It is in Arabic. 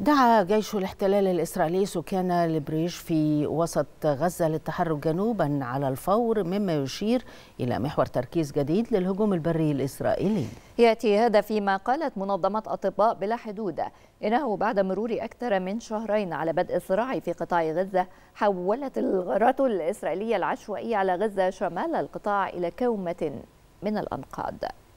دعا جيش الاحتلال الإسرائيلي سكان البريج في وسط غزة للتحرك جنوبا على الفور مما يشير إلى محور تركيز جديد للهجوم البري الإسرائيلي يأتي هذا فيما قالت منظمة أطباء بلا حدود إنه بعد مرور أكثر من شهرين على بدء الصراع في قطاع غزة حولت الغارات الإسرائيلية العشوائية على غزة شمال القطاع إلى كومة من الأنقاض